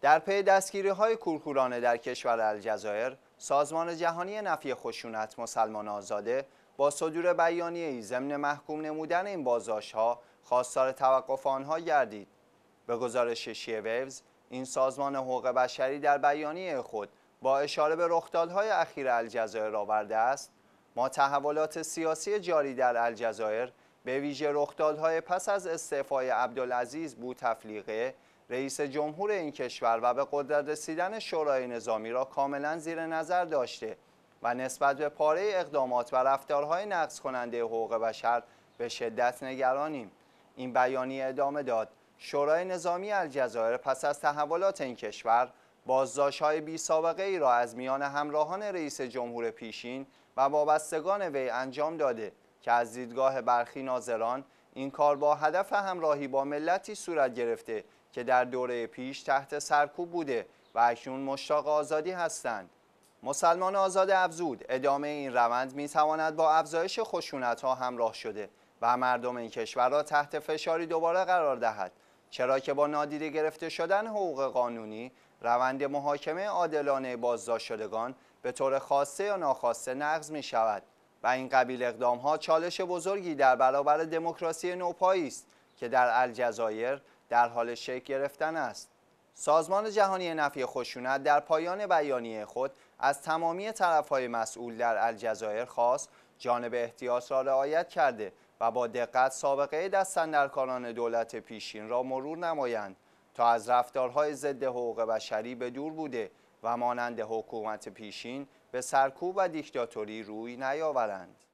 در پی دستگیری های کورکورانه در کشور الجزایر سازمان جهانی نفی خشونت مسلمان آزاده با صدور بیانیه ای ضمن محکوم نمودن این بازداشت ها خواستار توقف آنها گردید به گزارش شی ویوز این سازمان حقوق بشری در بیانیه خود با اشاره به رخدادهای اخیر الجزایر آورده است ما تحولات سیاسی جاری در الجزایر به ویژه رخدادهای پس از استعفای عبدالعزیز بوتفلیقه رئیس جمهور این کشور و به قدرت رسیدن شورای نظامی را کاملا زیر نظر داشته و نسبت به پاره اقدامات و رفتارهای نقض کننده حقوق بشر به شدت نگرانیم این بیانیه ادامه داد شورای نظامی الجزایر پس از تحولات این کشور بازداشت های بی سابقه ای را از میان همراهان رئیس جمهور پیشین و وابستگان وی انجام داده که از دیدگاه برخی ناظران این کار با هدف همراهی با ملتی صورت گرفته که در دوره پیش تحت سرکوب بوده و اکنون مشتاق آزادی هستند مسلمان آزاد افزود ادامه این روند میتواند با افزایش خشونت ها همراه شده و مردم این کشور را تحت فشاری دوباره قرار دهد چرا که با نادیده گرفته شدن حقوق قانونی روند محاکمه عادلانه بازداشت شدگان به طور خواسته یا ناخواسته نقض می شود و این قبیل اقدام چالش بزرگی در برابر دموکراسی نوپایی است که در الجزایر در حال شکل گرفتن است سازمان جهانی نفی خشونت در پایان بیانیه خود از تمامی طرفهای مسئول در الجزایر خاص جانب احتیاط را رعایت کرده و با دقت سابقه دستندرکاران دولت پیشین را مرور نمایند تا از رفتارهای ضد حقوق بشری به دور بوده و مانند حکومت پیشین به سرکوب و دیکتاتوری روی نیاورند.